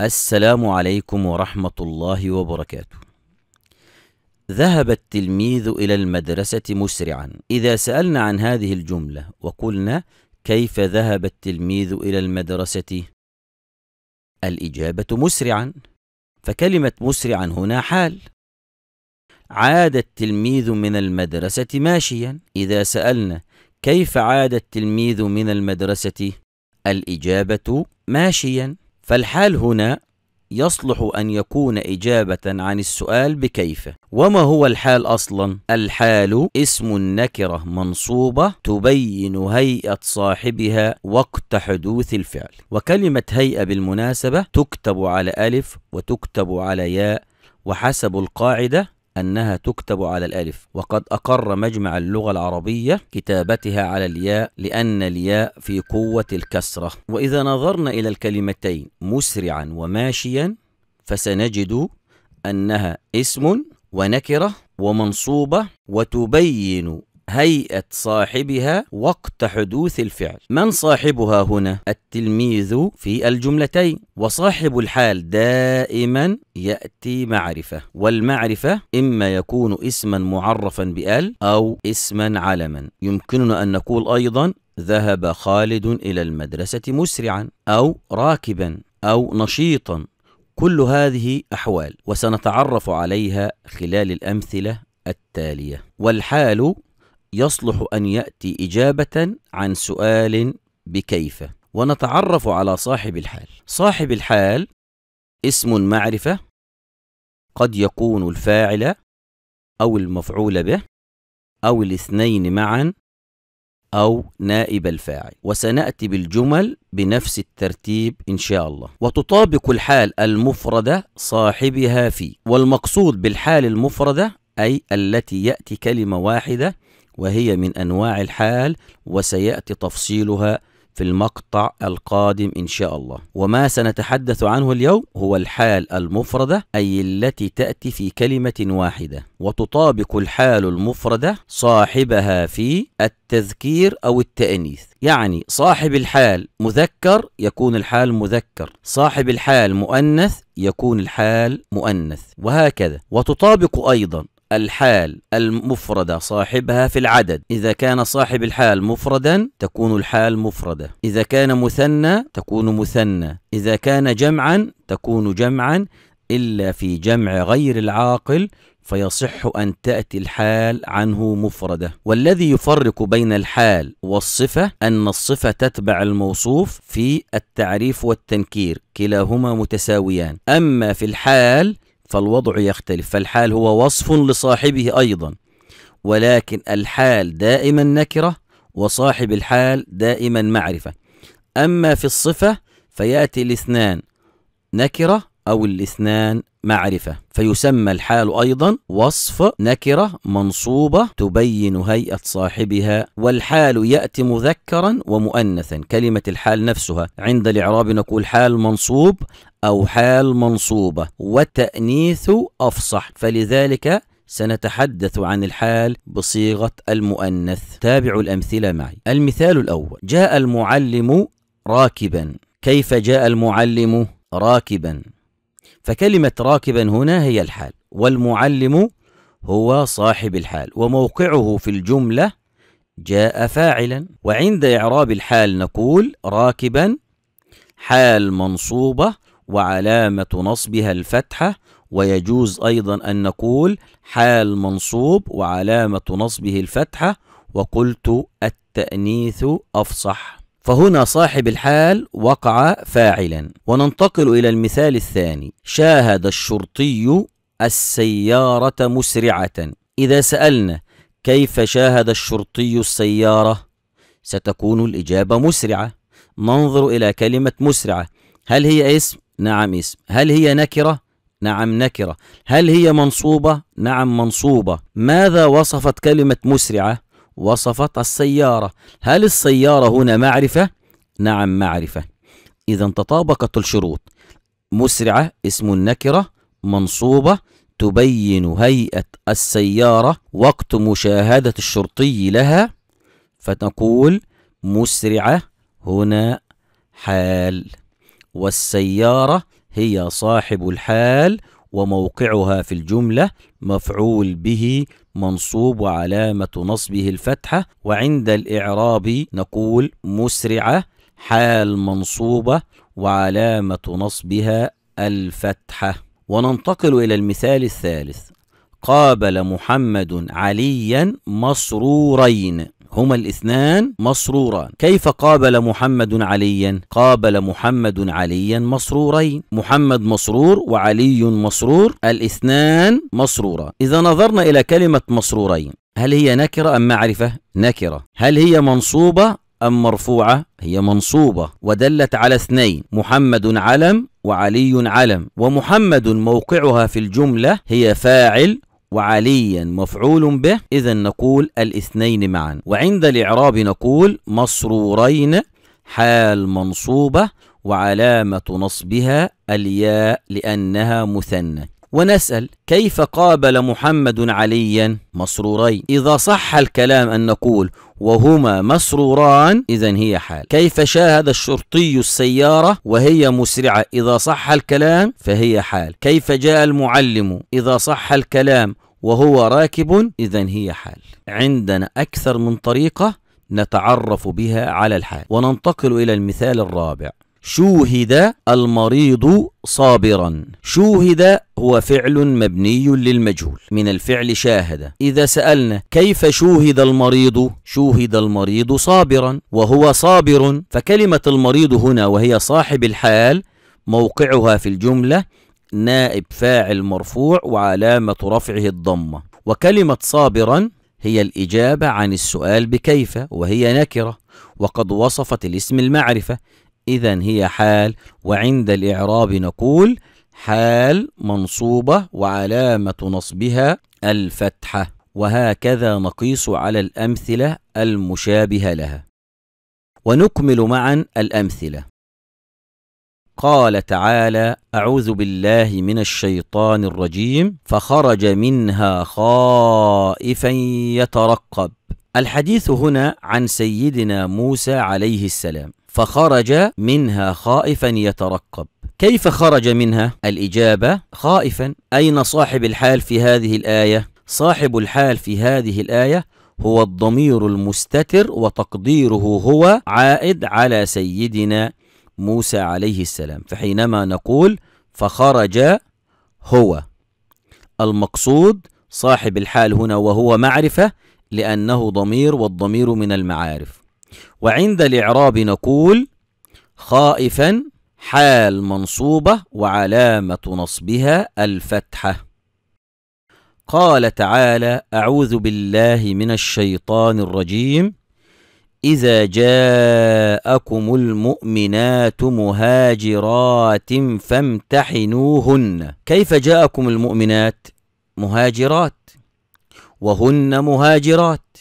السلام عليكم ورحمة الله وبركاته ذهب التلميذ إلى المدرسة مسرعا إذا سألنا عن هذه الجملة وقلنا كيف ذهب التلميذ إلى المدرسة؟ الإجابة مسرعا فكلمة مسرعا هنا حال عاد التلميذ من المدرسة ماشيا إذا سألنا كيف عاد التلميذ من المدرسة؟ الإجابة ماشيا فالحال هنا يصلح أن يكون إجابة عن السؤال بكيف وما هو الحال أصلا؟ الحال اسم النكرة منصوبة تبين هيئة صاحبها وقت حدوث الفعل وكلمة هيئة بالمناسبة تكتب على ألف وتكتب على ياء وحسب القاعدة أنها تكتب على الألف وقد أقر مجمع اللغة العربية كتابتها على الياء لأن الياء في قوة الكسرة وإذا نظرنا إلى الكلمتين مسرعا وماشيا فسنجد أنها اسم ونكرة ومنصوبة وتبين هيئة صاحبها وقت حدوث الفعل من صاحبها هنا؟ التلميذ في الجملتين وصاحب الحال دائما يأتي معرفة والمعرفة إما يكون اسما معرفا بأل أو اسما علما يمكننا أن نقول أيضا ذهب خالد إلى المدرسة مسرعا أو راكبا أو نشيطا كل هذه أحوال وسنتعرف عليها خلال الأمثلة التالية والحال يصلح أن يأتي إجابة عن سؤال بكيف ونتعرف على صاحب الحال صاحب الحال اسم معرفة قد يكون الفاعل أو المفعول به أو الاثنين معا أو نائب الفاعل وسنأتي بالجمل بنفس الترتيب إن شاء الله وتطابق الحال المفردة صاحبها في والمقصود بالحال المفردة أي التي يأتي كلمة واحدة وهي من أنواع الحال وسيأتي تفصيلها في المقطع القادم إن شاء الله وما سنتحدث عنه اليوم هو الحال المفردة أي التي تأتي في كلمة واحدة وتطابق الحال المفردة صاحبها في التذكير أو التأنيث يعني صاحب الحال مذكر يكون الحال مذكر صاحب الحال مؤنث يكون الحال مؤنث وهكذا وتطابق أيضا الحال المفردة صاحبها في العدد إذا كان صاحب الحال مفردا تكون الحال مفردة إذا كان مثنى تكون مثنى إذا كان جمعا تكون جمعا إلا في جمع غير العاقل فيصح أن تأتي الحال عنه مفردة والذي يفرق بين الحال والصفة أن الصفة تتبع الموصوف في التعريف والتنكير كلاهما متساويان أما في الحال فالوضع يختلف فالحال هو وصف لصاحبه أيضا ولكن الحال دائما نكرة وصاحب الحال دائما معرفة أما في الصفة فيأتي الاثنان نكرة أو الاثنان معرفة فيسمى الحال أيضا وصف نكرة منصوبة تبين هيئة صاحبها والحال يأتي مذكرا ومؤنثا كلمة الحال نفسها عند الإعراب نقول حال منصوب أو حال منصوبة والتأنيث أفصح فلذلك سنتحدث عن الحال بصيغة المؤنث تابعوا الأمثلة معي المثال الأول جاء المعلم راكبا كيف جاء المعلم راكبا فكلمة راكبا هنا هي الحال والمعلم هو صاحب الحال وموقعه في الجملة جاء فاعلا وعند إعراب الحال نقول راكبا حال منصوبة وعلامة نصبها الفتحة ويجوز أيضا أن نقول حال منصوب وعلامة نصبه الفتحة وقلت التأنيث أفصح فهنا صاحب الحال وقع فاعلا وننتقل إلى المثال الثاني شاهد الشرطي السيارة مسرعة إذا سألنا كيف شاهد الشرطي السيارة ستكون الإجابة مسرعة ننظر إلى كلمة مسرعة هل هي اسم؟ نعم اسم هل هي نكرة؟ نعم نكرة هل هي منصوبة؟ نعم منصوبة ماذا وصفت كلمة مسرعة؟ وصفت السيارة هل السيارة هنا معرفة؟ نعم معرفة إذا تطابقت الشروط مسرعة اسم النكرة منصوبة تبين هيئة السيارة وقت مشاهدة الشرطي لها فتقول مسرعة هنا حال والسيارة هي صاحب الحال وموقعها في الجملة مفعول به منصوب وعلامة نصبه الفتحة وعند الإعراب نقول مسرعة حال منصوبة وعلامة نصبها الفتحة وننتقل إلى المثال الثالث قابل محمد عليا مسرورين هما الاثنان مسروران كيف قابل محمد عليا قابل محمد عليا مسرورين محمد مسرور وعلي مسرور الاثنان مسروران إذا نظرنا إلى كلمة مسرورين هل هي نكرة أم معرفة؟ نكرة هل هي منصوبة أم مرفوعة؟ هي منصوبة ودلت على اثنين محمد علم وعلي علم ومحمد موقعها في الجملة هي فاعل وعليا مفعول به إذا نقول الاثنين معا وعند الإعراب نقول مسرورين حال منصوبة وعلامة نصبها الياء لأنها مثنى ونسأل كيف قابل محمد عليا مسرورين إذا صح الكلام أن نقول وهما مسروران إذا هي حال كيف شاهد الشرطي السيارة وهي مسرعة إذا صح الكلام فهي حال كيف جاء المعلم إذا صح الكلام وهو راكب إذا هي حال عندنا أكثر من طريقة نتعرف بها على الحال وننتقل إلى المثال الرابع شوهد المريض صابرا شوهد هو فعل مبني للمجهول من الفعل شاهد إذا سألنا كيف شوهد المريض شوهد المريض صابرا وهو صابر فكلمة المريض هنا وهي صاحب الحال موقعها في الجملة نائب فاعل مرفوع وعلامة رفعه الضمة وكلمة صابرا هي الإجابة عن السؤال بكيف وهي نكرة وقد وصفت الاسم المعرفة إذا هي حال وعند الإعراب نقول حال منصوبة وعلامة نصبها الفتحة وهكذا نقيس على الأمثلة المشابهة لها ونكمل معا الأمثلة قال تعالى اعوذ بالله من الشيطان الرجيم فخرج منها خائفا يترقب الحديث هنا عن سيدنا موسى عليه السلام فخرج منها خائفا يترقب كيف خرج منها الاجابه خائفا اين صاحب الحال في هذه الايه صاحب الحال في هذه الايه هو الضمير المستتر وتقديره هو عائد على سيدنا موسى عليه السلام فحينما نقول فخرج هو المقصود صاحب الحال هنا وهو معرفة لأنه ضمير والضمير من المعارف وعند الإعراب نقول خائفا حال منصوبة وعلامة نصبها الفتحة قال تعالى أعوذ بالله من الشيطان الرجيم إذا جاءكم المؤمنات مهاجرات فامتحنوهن كيف جاءكم المؤمنات مهاجرات وهن مهاجرات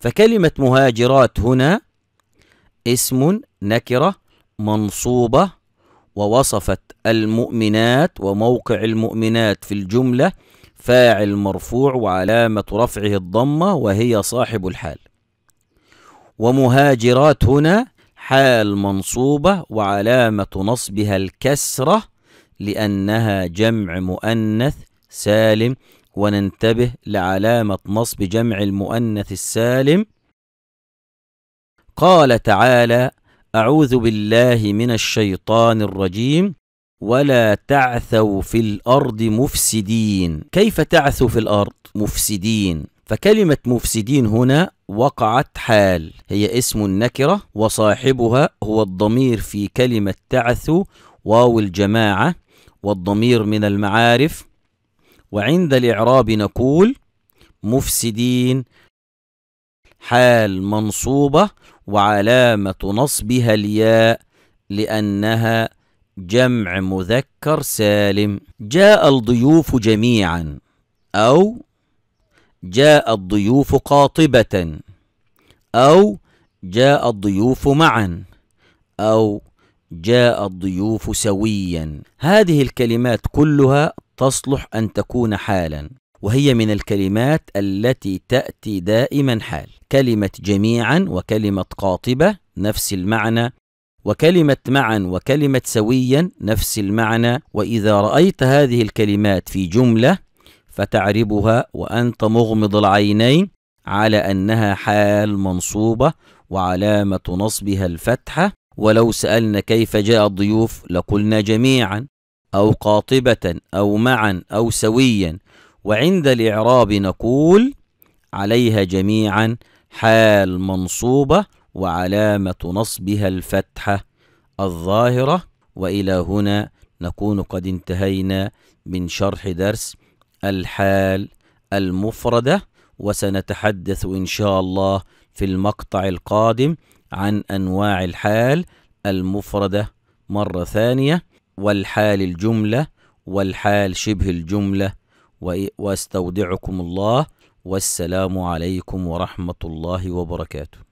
فكلمة مهاجرات هنا اسم نكرة منصوبة ووصفت المؤمنات وموقع المؤمنات في الجملة فاعل مرفوع وعلامة رفعه الضمة وهي صاحب الحال ومهاجرات هنا حال منصوبة وعلامة نصبها الكسرة لأنها جمع مؤنث سالم وننتبه لعلامة نصب جمع المؤنث السالم قال تعالى أعوذ بالله من الشيطان الرجيم ولا تعثوا في الأرض مفسدين كيف تعثوا في الأرض مفسدين فكلمة مفسدين هنا وقعت حال هي اسم النكرة وصاحبها هو الضمير في كلمة تعث واو الجماعة والضمير من المعارف وعند الإعراب نقول مفسدين حال منصوبة وعلامة نصبها الياء لأنها جمع مذكر سالم جاء الضيوف جميعا أو جاء الضيوف قاطبة أو جاء الضيوف معا أو جاء الضيوف سويا هذه الكلمات كلها تصلح أن تكون حالا وهي من الكلمات التي تأتي دائما حال كلمة جميعا وكلمة قاطبة نفس المعنى وكلمة معا وكلمة سويا نفس المعنى وإذا رأيت هذه الكلمات في جملة فتعربها وأنت مغمض العينين على أنها حال منصوبة وعلامة نصبها الفتحة ولو سألنا كيف جاء الضيوف لقلنا جميعا أو قاطبة أو معا أو سويا وعند الإعراب نقول عليها جميعا حال منصوبة وعلامة نصبها الفتحة الظاهرة وإلى هنا نكون قد انتهينا من شرح درس الحال المفردة وسنتحدث إن شاء الله في المقطع القادم عن أنواع الحال المفردة مرة ثانية والحال الجملة والحال شبه الجملة واستودعكم الله والسلام عليكم ورحمة الله وبركاته